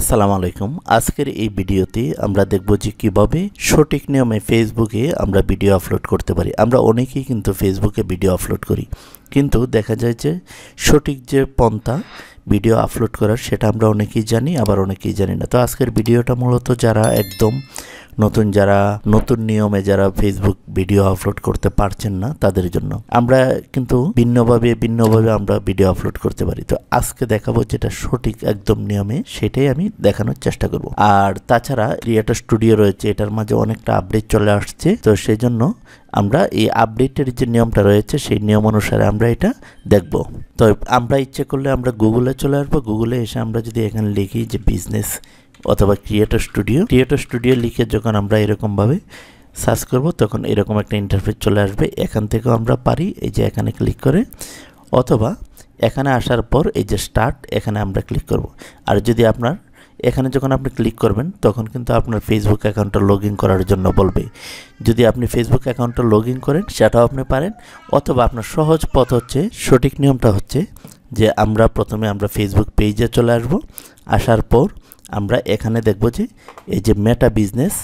আসসালামু আলাইকুম আজকের এই ভিডিওতে আমরা দেখব যে কিভাবে সঠিক নিয়মে ফেসবুকে আমরা ভিডিও আপলোড করতে পারি আমরা অনেকেই কিন্তু ফেসবুকে ভিডিও আপলোড করি কিন্তু দেখা যায় যে সঠিক যে পন্থা ভিডিও আপলোড করার সেটা আমরা অনেকেই জানি আবার অনেকেই জানি না তো আজকের ভিডিওটা মূলত যারা একদম নতুন যারা নতুন নিয়মে যারা ফেসবুক ভিডিও আপলোড করতে পারছেন না তাদের জন্য আমরা কিন্তু ভিন্নভাবে ভিন্নভাবে আমরা ভিডিও আপলোড করতে পারি তো আজকে দেখাবো যেটা সঠিক একদম নিয়মে সেটাই আমি দেখানোর চেষ্টা করব আর তাছাড়া ক্রিয়েটার স্টুডিও রয়েছে এটার মাঝে অনেকটা আপডেট চলে আসছে তো সেই জন্য আমরা এই আপডেটের যে নিয়মটা রয়েছে সেই নিয়ম অনুসারে আমরা এটা দেখব তো আমরা ইচ্ছে করলে আমরা গুগলে চলে আসবো গুগলে এসে আমরা যদি এখানে লিখি যে বিজনেস অথবা ক্রিয়েটর স্টুডিও ক্রিয়েটর স্টুডিও লিখে যখন আমরা এরকমভাবে সার্চ করব তখন এরকম একটা ইন্টারফেস চলে আসবে এখান থেকেও আমরা পারি এই যে এখানে ক্লিক করে অথবা এখানে আসার পর এই যে স্টার্ট এখানে আমরা ক্লিক করব আর যদি আপনার এখানে যখন আপনি ক্লিক করবেন তখন কিন্তু আপনার ফেসবুক অ্যাকাউন্টটা লগ করার জন্য বলবে যদি আপনি ফেসবুক অ্যাকাউন্টটা লগ করেন সেটাও আপনি পারেন অথবা আপনার সহজ পথ হচ্ছে সঠিক নিয়মটা হচ্ছে যে আমরা প্রথমে আমরা ফেসবুক পেজে চলে আসব আসার পর আমরা এখানে দেখব যে এই যে মেটা বিজনেস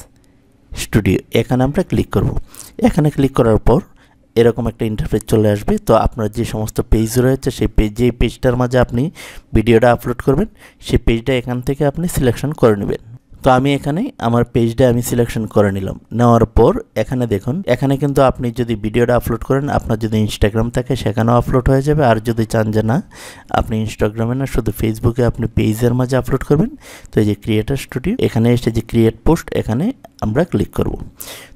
স্টুডিও এখানে আমরা ক্লিক করব এখানে ক্লিক করার পর এরকম একটা ইন্টারফেস চলে আসবে তো আপনার যে সমস্ত পেজ রয়েছে সেই পেজ যে পেজটার মাঝে আপনি ভিডিওটা আপলোড করবেন সেই পেজটা এখান থেকে আপনি সিলেকশন করে নেবেন তো আমি এখানে আমার পেজটা আমি সিলেকশন করে নিলাম নেওয়ার পর এখানে দেখুন এখানে কিন্তু আপনি যদি ভিডিওটা আপলোড করেন আপনার যদি ইনস্টাগ্রাম থাকে সেখানেও আপলোড হয়ে যাবে আর যদি চান যে না আপনি ইনস্টাগ্রামে না শুধু ফেসবুকে আপনি পেজের মাঝে আপলোড করবেন তো এই যে ক্রিয়েটার স্টুডিও এখানে এসে যে ক্রিয়েট পোস্ট এখানে আমরা ক্লিক করব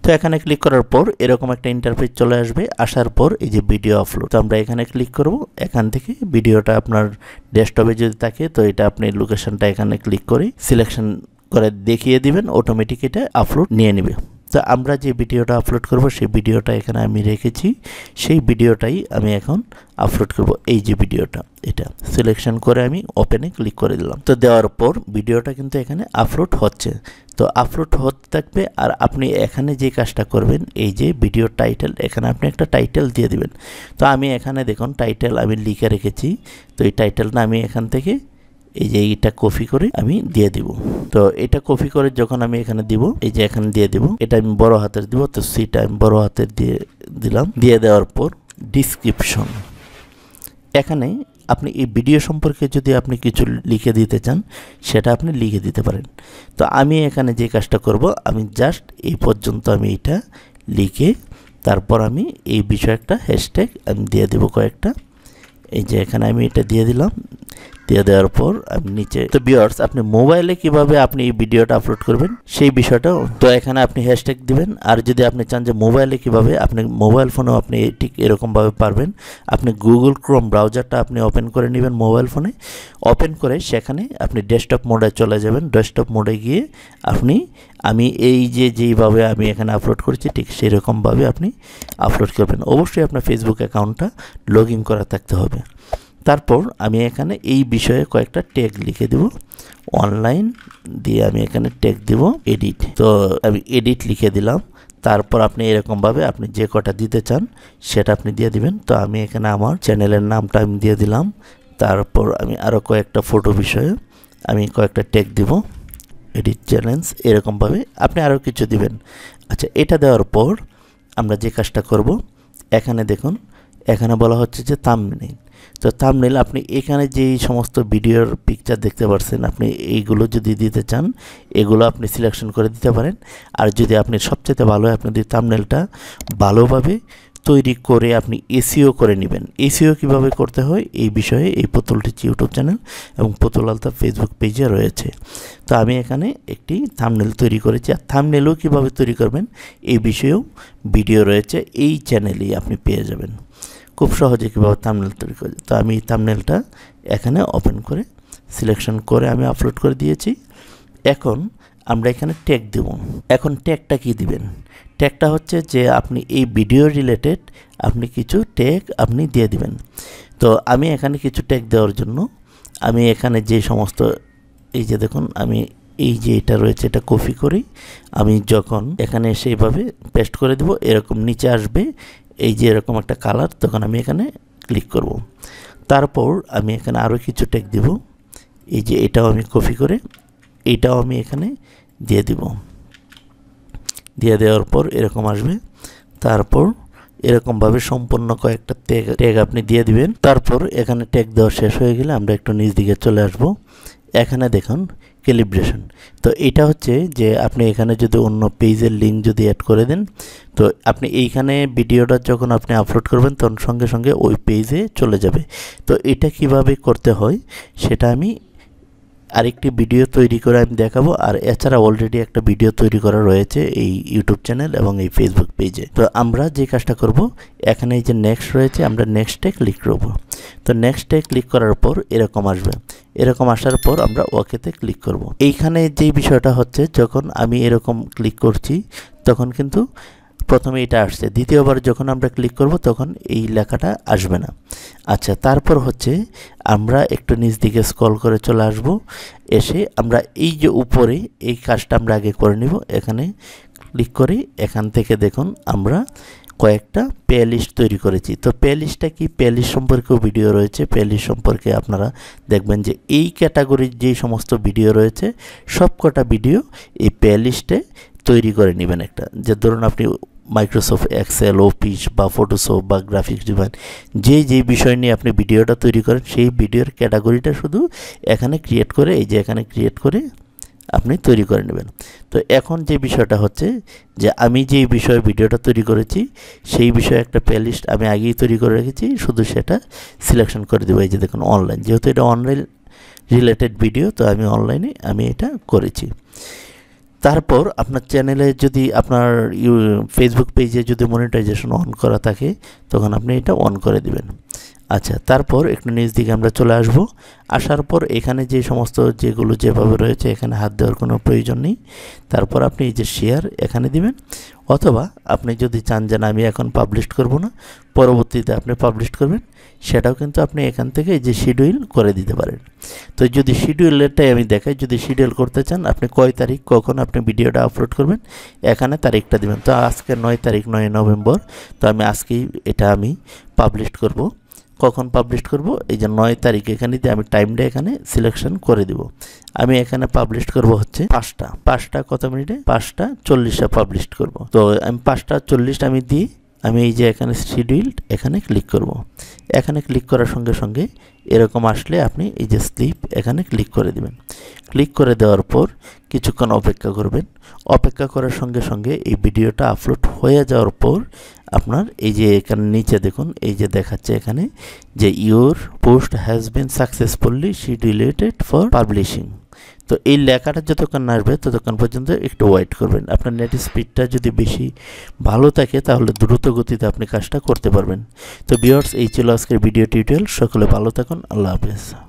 তো এখানে ক্লিক করার পর এরকম একটা ইন্টারফেস চলে আসবে আসার পর এই যে ভিডিও আপলোড তো আমরা এখানে ক্লিক করব এখান থেকে ভিডিওটা আপনার ডেস্কটপে যদি থাকে তো এটা আপনি লোকেশনটা এখানে ক্লিক করে সিলেকশন করে দেখিয়ে দিবেন অটোমেটিক এটা আপলোড নিয়ে নেবে তো আমরা যে ভিডিওটা আপলোড করব সেই ভিডিওটা এখানে আমি রেখেছি সেই ভিডিওটাই আমি এখন আপলোড করব এই যে ভিডিওটা এটা সিলেকশন করে আমি ওপেনে ক্লিক করে দিলাম তো দেওয়ার পর ভিডিওটা কিন্তু এখানে আপলোড হচ্ছে তো আপলোড হতে থাকবে আর আপনি এখানে যে কাজটা করবেন এই যে ভিডিও টাইটেল এখানে আপনি একটা টাইটেল দিয়ে দিবেন তো আমি এখানে দেখুন টাইটেল আমি লিখে রেখেছি তো এই টাইটেলটা আমি এখান থেকে এই যে এটা কপি করে আমি দিয়ে দিব তো এটা কপি করে যখন আমি এখানে দিব এই যে এখানে দিয়ে দিব এটা আমি বড় হাতের দিব তো সিটা আমি বড় হাতের দিয়ে দিলাম দিয়ে দেওয়ার পর ডিসক্রিপশন এখানে আপনি এই ভিডিও সম্পর্কে যদি আপনি কিছু লিখে দিতে চান সেটা আপনি লিখে দিতে পারেন তো আমি এখানে যে কাজটা করব আমি জাস্ট এই পর্যন্ত আমি এটা লিখে তারপর আমি এই বিষয়ে একটা হ্যাশট্যাগ আমি দিয়ে দেব কয়েকটা এই যে এখানে আমি এটা দিয়ে দিলাম দিয়ে দেওয়ার পর আপনি নিচে তো বিয়ার্স আপনি মোবাইলে কিভাবে আপনি এই ভিডিওটা আপলোড করবেন সেই বিষয়টা তো এখানে আপনি হ্যাশট্যাগ দিবেন আর যদি আপনি চান যে মোবাইলে কিভাবে আপনি মোবাইল ফোনেও আপনি ঠিক এরকমভাবে পারবেন আপনি গুগল ক্রোম ব্রাউজারটা আপনি ওপেন করে নেবেন মোবাইল ফোনে ওপেন করে সেখানে আপনি ডেস্কটপ মোডে চলে যাবেন ডেস্কটপ মোডে গিয়ে আপনি আমি এই যে যেইভাবে আমি এখানে আপলোড করেছি ঠিক সেরকমভাবে আপনি আপলোড করবেন অবশ্যই আপনার ফেসবুক অ্যাকাউন্টটা লগ ইন করা থাকতে হবে তারপর আমি এখানে এই বিষয়ে কয়েকটা ট্যাগ লিখে দেব অনলাইন দিয়ে আমি এখানে ট্যাগ দেব এডিট তো আমি এডিট লিখে দিলাম তারপর আপনি এরকমভাবে আপনি যে কটা দিতে চান সেটা আপনি দিয়ে দিবেন তো আমি এখানে আমার চ্যানেলের নামটা আমি দিয়ে দিলাম তারপর আমি আরও কয়েকটা ফটো বিষয়ে আমি কয়েকটা ট্যাগ দিব এডিট চ্যালেঞ্জ এরকমভাবে আপনি আরও কিছু দিবেন আচ্ছা এটা দেওয়ার পর আমরা যে কাজটা করব এখানে দেখুন এখানে বলা হচ্ছে যে তামনেল তো থামনেল আপনি এখানে যেই সমস্ত ভিডিওর পিকচার দেখতে পাচ্ছেন আপনি এইগুলো যদি দিতে চান এগুলো আপনি সিলেকশন করে দিতে পারেন আর যদি আপনি সবচেয়ে ভালো আপনি যদি থামনেলটা ভালোভাবে তৈরি করে আপনি এসিও e করে নেবেন এসিও e কিভাবে করতে হয় এই বিষয়ে এই পুতুলটি ইউটিউব চ্যানেল এবং পুতুল আলতা ফেসবুক পেজে রয়েছে তো আমি এখানে একটি থামনেল তৈরি করেছি আর থামনেলও কীভাবে তৈরি করবেন এই বিষয়েও ভিডিও রয়েছে এই চ্যানেলেই আপনি পেয়ে যাবেন খুব সহজে কীভাবে থামনেল তৈরি করা যায় তো আমি থামনেলটা এখানে ওপেন করে সিলেকশন করে আমি আপলোড করে দিয়েছি এখন আমরা এখানে ট্যাগ দেব এখন ট্যাগটা কি দিবেন ট্যাগটা হচ্ছে যে আপনি এই ভিডিও রিলেটেড আপনি কিছু ট্যাগ আপনি দিয়ে দিবেন তো আমি এখানে কিছু ট্যাগ দেওয়ার জন্য আমি এখানে যে সমস্ত এই যে দেখুন আমি এই যে এটা রয়েছে এটা কপি করি আমি যখন এখানে সেইভাবে পেস্ট করে দেব এরকম নিচে আসবে এই যে এরকম একটা কালার তখন আমি এখানে ক্লিক করব। তারপর আমি এখানে আরও কিছু ট্যাগ দেব এই যে এটাও আমি কপি করে এটাও আমি এখানে দিয়ে দিব দিয়ে দেওয়ার পর এরকম আসবে তারপর এরকমভাবে সম্পূর্ণ কয়েকটা ট্যাগ ট্যাগ আপনি দিয়ে দিবেন তারপর এখানে ট্যাগ দেওয়া শেষ হয়ে গেলে আমরা একটু নিজ দিকে চলে আসব এখানে দেখুন ক্যালিব্রেশন তো এটা হচ্ছে যে আপনি এখানে যদি অন্য পেজের লিঙ্ক যদি অ্যাড করে দেন তো আপনি এইখানে ভিডিওটা যখন আপনি আপলোড করবেন তখন সঙ্গে সঙ্গে ওই পেজে চলে যাবে তো এটা কিভাবে করতে হয় সেটা আমি আরেকটি ভিডিও তৈরি করে আমি দেখাবো আর এছাড়া অলরেডি একটা ভিডিও তৈরি করা রয়েছে এই ইউটিউব চ্যানেল এবং এই ফেসবুক পেজে তো আমরা যে কাজটা করব এখানে এই যে নেক্সট রয়েছে আমরা নেক্সটে ক্লিক করব তো নেক্সটে ক্লিক করার পর এরকম আসবে এরকম আসার পর আমরা ওকেতে ক্লিক করব। এইখানে যে বিষয়টা হচ্ছে যখন আমি এরকম ক্লিক করছি তখন কিন্তু প্রথমে এটা আসছে দ্বিতীয়বার যখন আমরা ক্লিক করব তখন এই লেখাটা আসবে না আচ্ছা তারপর হচ্ছে আমরা একটু নিচ দিকে স্কল করে চলে আসব এসে আমরা এই যে উপরে এই কাজটা আমরা আগে করে নিব এখানে ক্লিক করে এখান থেকে দেখুন আমরা কয়েকটা প্লেলিস্ট তৈরি করেছি তো প্লেলিস্টটা কি প্লেলিস্ট সম্পর্কেও ভিডিও রয়েছে প্লেলিস্ট সম্পর্কে আপনারা দেখবেন যে এই ক্যাটাগরির যে সমস্ত ভিডিও রয়েছে সবকটা ভিডিও এই প্লেলিস্টে তৈরি করে নেবেন একটা যে ধরুন আপনি মাইক্রোসফট এক্সেল অফিস বা ফটোশপ বা গ্রাফিক্স ডিজাইন যে যে বিষয় নিয়ে আপনি ভিডিওটা তৈরি করেন সেই ভিডিওর ক্যাটাগরিটা শুধু এখানে ক্রিয়েট করে এই যে এখানে ক্রিয়েট করে আপনি তৈরি করে নেবেন তো এখন যে বিষয়টা হচ্ছে যে আমি যে বিষয়ে ভিডিওটা তৈরি করেছি সেই বিষয়ে একটা প্লেলিস্ট আমি আগেই তৈরি করে রেখেছি শুধু সেটা সিলেকশন করে দেবো এই যে দেখুন অনলাইন যেহেতু এটা অনলাইন রিলেটেড ভিডিও তো আমি অনলাইনে আমি এটা করেছি তারপর আপনার চ্যানেলে যদি আপনার ফেসবুক পেজে যদি মনিটাইজেশন অন করা থাকে তখন আপনি এটা অন করে দিবেন আচ্ছা তারপর একটু নিচ দিকে আমরা চলে আসব আসার পর এখানে যে সমস্ত যেগুলো যেভাবে রয়েছে এখানে হাত দেওয়ার কোনো প্রয়োজন নেই তারপর আপনি এই যে শেয়ার এখানে দিবেন অথবা আপনি যদি চান যে আমি এখন পাবলিশ করব না পরবর্তীতে আপনি পাবলিশ করবেন সেটাও কিন্তু আপনি এখান থেকে এই যে শিডিউল করে দিতে পারেন তো যদি শিডিউলেরটাই আমি দেখাই যদি শিডিউল করতে চান আপনি কয় তারিখ কখন আপনি ভিডিওটা আপলোড করবেন এখানে তারিখটা দেবেন তো আজকে নয় তারিখ নয় নভেম্বর তো আমি আজকেই এটা আমি পাবলিশ করব কখন পাবলিশ করব এই যে নয় তারিখ এখানেতে আমি টাইমটা এখানে সিলেকশন করে দিব আমি এখানে পাবলিশ করব হচ্ছে পাঁচটা পাঁচটা কত মিনিটে পাঁচটা চল্লিশটা পাবলিশ করব তো আমি পাঁচটা চল্লিশটা আমি দিই আমি এই যে এখানে শিডিউল এখানে ক্লিক করব এখানে ক্লিক করার সঙ্গে সঙ্গে এরকম আসলে আপনি এই যে স্লিপ এখানে ক্লিক করে দেবেন ক্লিক করে দেওয়ার পর কিছুক্ষণ অপেক্ষা করবেন অপেক্ষা করার সঙ্গে সঙ্গে এই ভিডিওটা আপলোড হয়ে যাওয়ার পর আপনার এই যে এখানে নিচে দেখুন এই যে দেখাচ্ছে এখানে যে your post has been successfully deleted for publishing তো এই লেখাটা যতক্ষণ আসবে ততক্ষণ পর্যন্ত একটু ওয়েট করবেন আপনার নেট স্পিডটা যদি বেশি ভালো থাকে তাহলে দ্রুত গতিতে আপনি কাজটা করতে পারবেন তো বিয়ার্স এই ছিল আজকের ভিডিও টিউটোরিয়াল সকলে ভালো থাকুন আল্লাহ হাফেজ